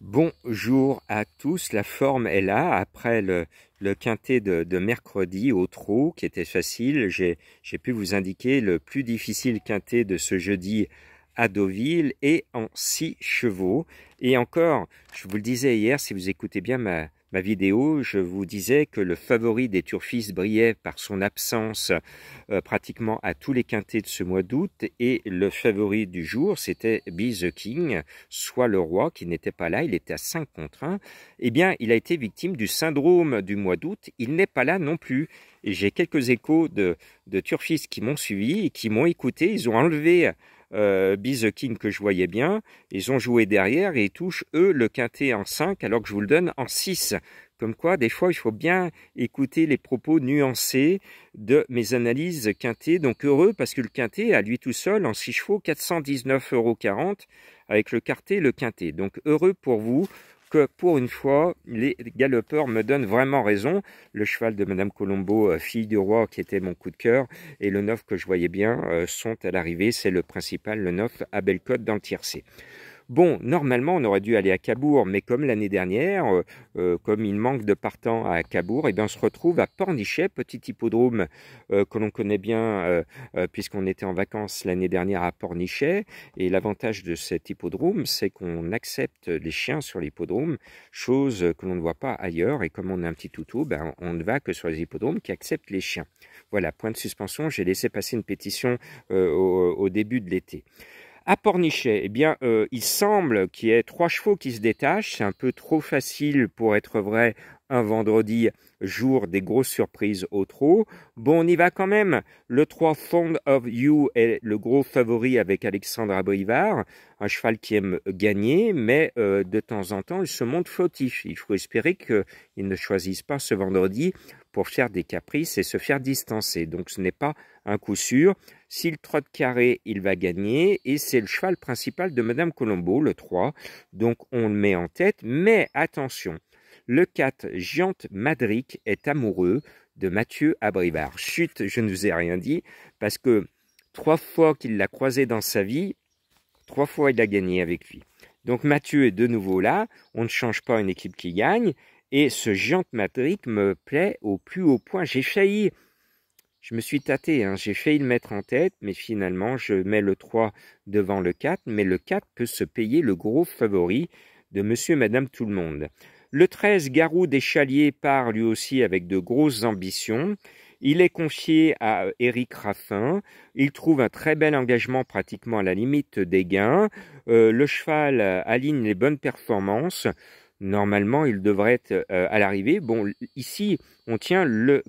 Bonjour à tous, la forme est là. Après le, quintet de, mercredi au trou, qui était facile, j'ai pu vous indiquer le plus difficile quintet de ce jeudi à Deauville et en six chevaux. Et encore, je vous le disais hier, si vous écoutez bien ma, ma vidéo, je vous disais que le favori des turfistes brillait par son absence euh, pratiquement à tous les quintés de ce mois d'août et le favori du jour, c'était Be the King, soit le roi qui n'était pas là, il était à 5 contre 1. Eh bien, il a été victime du syndrome du mois d'août, il n'est pas là non plus. J'ai quelques échos de, de turfistes qui m'ont suivi et qui m'ont écouté, ils ont enlevé euh, King que je voyais bien. Ils ont joué derrière et ils touchent, eux, le quintet en 5 alors que je vous le donne en 6. Comme quoi, des fois, il faut bien écouter les propos nuancés de mes analyses quintet. Donc heureux parce que le quintet, à lui tout seul, en 6 chevaux, 419,40 euros avec le quartet le quintet. Donc heureux pour vous que pour une fois, les galopeurs me donnent vraiment raison. Le cheval de Madame Colombo, euh, fille du roi, qui était mon coup de cœur, et le 9 que je voyais bien, euh, sont à l'arrivée. C'est le principal, le 9 à Bellecote dans le tiercé. Bon, normalement, on aurait dû aller à Cabourg, mais comme l'année dernière, euh, euh, comme il manque de partants à Cabourg, eh bien on se retrouve à Pornichet, petit hippodrome euh, que l'on connaît bien puisqu'on était en vacances l'année dernière à Pornichet. Et l'avantage de cet hippodrome, c'est qu'on accepte les chiens sur l'hippodrome, chose que l'on ne voit pas ailleurs. Et comme on a un petit toutou, ben, on ne va que sur les hippodromes qui acceptent les chiens. Voilà, point de suspension. J'ai laissé passer une pétition au début de l'été. À Pornichet, eh bien, euh, il semble qu'il y ait trois chevaux qui se détachent. C'est un peu trop facile pour être vrai un vendredi, jour des grosses surprises au trot. Bon, on y va quand même. Le 3 Fond of You est le gros favori avec Alexandre Abrivard, un cheval qui aime gagner, mais euh, de temps en temps, il se montre fautif. Il faut espérer qu'il ne choisisse pas ce vendredi pour faire des caprices et se faire distancer. Donc ce n'est pas un coup sûr. S'il trotte carré, il va gagner. Et c'est le cheval principal de Madame Colombo, le 3. Donc on le met en tête. Mais attention, le 4, Giante Madrick est amoureux de Mathieu Abrivard. Chut, je ne vous ai rien dit, parce que trois fois qu'il l'a croisé dans sa vie, trois fois il a gagné avec lui. Donc Mathieu est de nouveau là, on ne change pas une équipe qui gagne, et ce Giant Madric me plaît au plus haut point. J'ai failli, je me suis tâté, hein, j'ai failli le mettre en tête, mais finalement je mets le 3 devant le 4, mais le 4 peut se payer le gros favori de monsieur et madame tout le monde. Le 13, Garou des Chaliers part lui aussi avec de grosses ambitions. Il est confié à Éric Raffin. Il trouve un très bel engagement pratiquement à la limite des gains. Euh, le cheval aligne les bonnes performances. Normalement, il devrait être euh, à l'arrivée. Bon, ici, on tient le,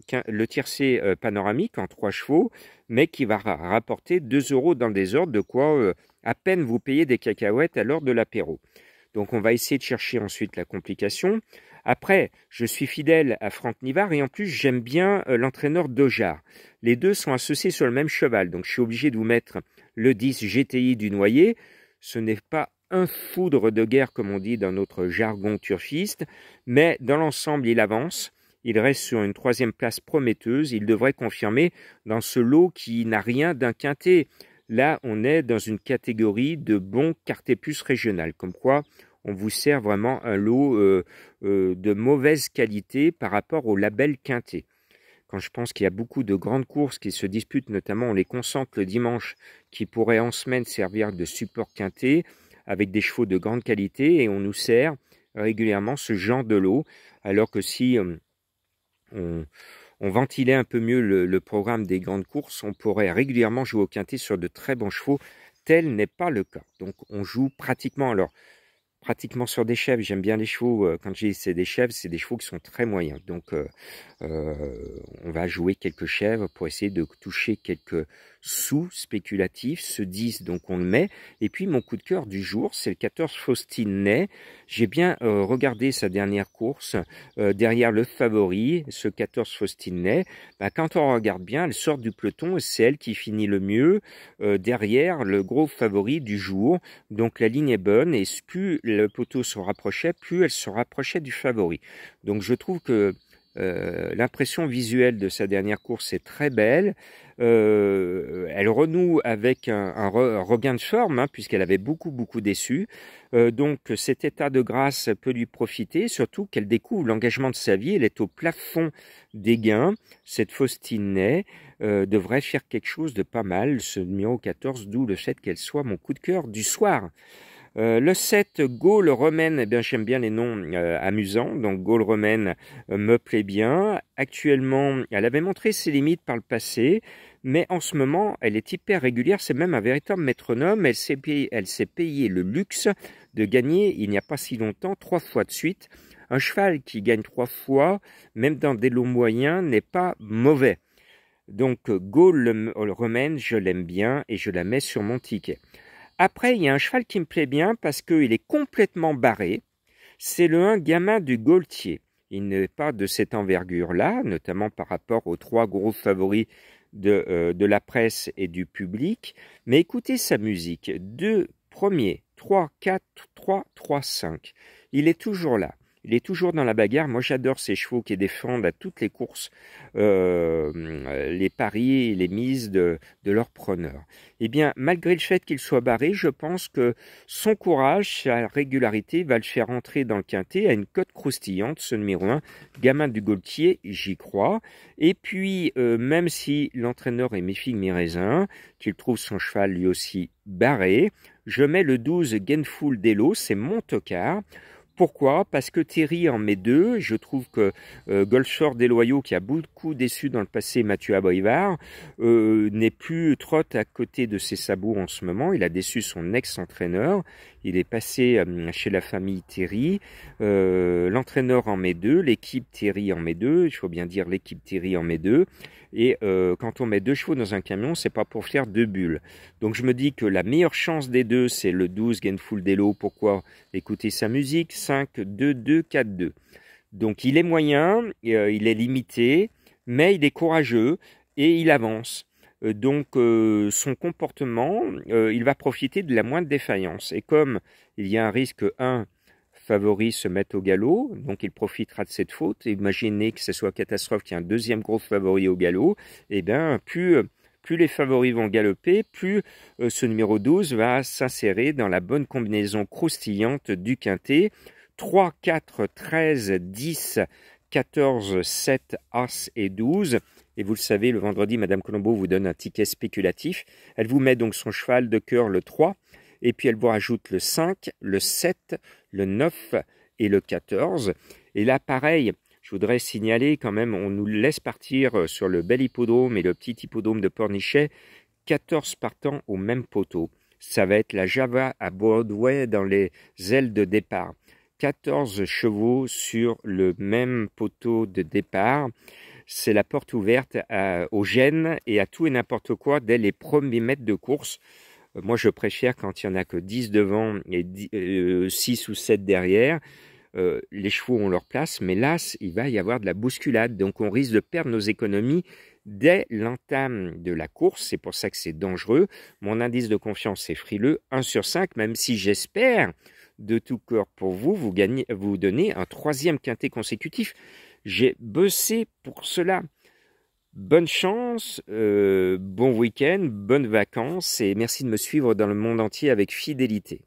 tiercé euh, panoramique en trois chevaux, mais qui va rapporter 2 euros dans des désordre, de quoi à peine vous payez des cacahuètes à l'heure de l'apéro. Donc on va essayer de chercher ensuite la complication. Après, je suis fidèle à Franck Nivard et en plus j'aime bien euh, l'entraîneur Dojar. Les deux sont associés sur le même cheval, donc je suis obligé de vous mettre le 10 GTI du noyer. Ce n'est pas un foudre de guerre comme on dit dans notre jargon turfiste, mais dans l'ensemble il avance. Il reste sur une troisième place prometteuse. Il devrait confirmer dans ce lot qui n'a rien d'un quintet. Là, on est dans une catégorie de bons cartépus régional, comme quoi on vous sert vraiment un lot euh, euh, de mauvaise qualité par rapport au label Quintet. Quand je pense qu'il y a beaucoup de grandes courses qui se disputent, notamment on les concentre le dimanche, qui pourraient en semaine servir de support Quintet, avec des chevaux de grande qualité, et on nous sert régulièrement ce genre de lot, alors que si euh, on, on ventilait un peu mieux le, programme des grandes courses, on pourrait régulièrement jouer au quintet sur de très bons chevaux. Tel n'est pas le cas. Donc on joue pratiquement, alors pratiquement sur des chèvres. J'aime bien les chevaux. Euh, quand j'ai c'est des chèvres, c'est des chevaux qui sont très moyens. Donc, euh, euh, on va jouer quelques chèvres pour essayer de toucher quelques sous spéculatifs. Ce 10, donc on le met. Et puis, mon coup de cœur du jour, c'est le 14 Faustine Ney. J'ai bien regardé sa dernière course derrière le favori, ce 14 Faustine bah, quand on regarde bien, elle sort du peloton et c'est elle qui finit le mieux derrière le gros favori du jour. Donc, la ligne est bonne et ce que le poteau se rapprochait, plus elle se rapprochait du favori. Donc je trouve que euh, l'impression visuelle de sa dernière course est très belle. Euh, elle renoue avec un, regain de forme, hein, puisqu'elle avait beaucoup, beaucoup déçu. Euh, donc cet état de grâce peut lui profiter, surtout qu'elle découvre l'engagement de sa vie. Elle est au plafond des gains. Cette Faustine Ney devrait faire quelque chose de pas mal, ce numéro 14, d'où le fait qu'elle soit mon coup de cœur du soir. Euh, le 7, Gaulle romaine, eh bien j'aime bien les noms euh, amusants, donc Gaule romaine euh, me plaît bien. Actuellement, elle avait montré ses limites par le passé, mais en ce moment, elle est hyper régulière, c'est même un véritable métronome. Elle s'est payée payé le luxe de gagner, il n'y a pas si longtemps, trois fois de suite. Un cheval qui gagne trois fois, même dans des lots moyens, n'est pas mauvais. Donc Gaulle romaine, je l'aime bien et je la mets sur mon ticket. Après, il y a un cheval qui me plaît bien parce qu'il est complètement barré. C'est le 1 gamin du Gaultier. Il n'est pas de cette envergure-là, notamment par rapport aux trois gros favoris de, euh, la presse et du public. Mais écoutez sa musique. Deux premiers, 3, 4, 3, 3, 5. Il est toujours là. Il est toujours dans la bagarre. Moi, j'adore ces chevaux qui défendent à toutes les courses euh, euh, les paris et les mises de, leurs leur preneur. Eh bien, malgré le fait qu'il soit barré, je pense que son courage, sa régularité va le faire entrer dans le quintet à une cote croustillante, ce numéro 1, gamin du Gaultier, j'y crois. Et puis, euh, même si l'entraîneur est mes Miraisin, qu'il trouve son cheval lui aussi barré, je mets le 12 Genful Delo, c'est mon tocard. Pourquoi Parce que Terry en met deux. Je trouve que euh, des Loyaux, qui a beaucoup déçu dans le passé Mathieu Aboyvar, euh, n'est plus trotte à côté de ses sabots en ce moment. Il a déçu son ex-entraîneur. Il est passé euh, chez la famille Terry. Euh, l'entraîneur en met deux, l'équipe Terry en met deux. Il faut bien dire l'équipe Thierry en met deux. Et quand on met deux chevaux dans un camion, c'est pas pour faire deux bulles. Donc je me dis que la meilleure chance des deux, c'est le 12 Gainful Delo. Pourquoi écouter sa musique 5-2-2-4-2. Donc il est moyen, euh, il est limité, mais il est courageux et il avance. Euh, donc euh, son comportement, il va profiter de la moindre défaillance. Et comme il y a un risque 1, favori se mette au galop, donc il profitera de cette faute. Imaginez que ce soit catastrophe qu'il y ait un deuxième gros favori au galop, et eh bien plus, plus les favoris vont galoper, plus ce numéro 12 va s'insérer dans la bonne combinaison croustillante du quintet 3, 4, 13, 10, 14, 7, As et 12. Et vous le savez, le vendredi, Madame Colombo vous donne un ticket spéculatif. Elle vous met donc son cheval de cœur le 3, et puis elle vous rajoute le 5, le 7, le 9 et le 14. Et là, pareil, je voudrais signaler quand même, on nous laisse partir euh, sur le bel hippodrome et le petit hippodrome de Pornichet, 14 partants au même poteau. Ça va être la Java à Broadway dans les ailes de départ. 14 chevaux sur le même poteau de départ. C'est la porte ouverte aux gènes et à tout et n'importe quoi dès les premiers mètres de course. Euh, moi, je préfère quand il n'y en a que 10 devant et 6 euh, ou 7 derrière. Euh, les chevaux ont leur place, mais là, il va y avoir de la bousculade. Donc, on risque de perdre nos économies dès l'entame de la course. C'est pour ça que c'est dangereux. Mon indice de confiance est frileux, 1 sur 5, même si j'espère de tout cœur pour vous, vous, gagnez, vous donnez un troisième quintet consécutif. J'ai bossé pour cela. Bonne chance, euh, bon week-end, bonnes vacances et merci de me suivre dans le monde entier avec fidélité.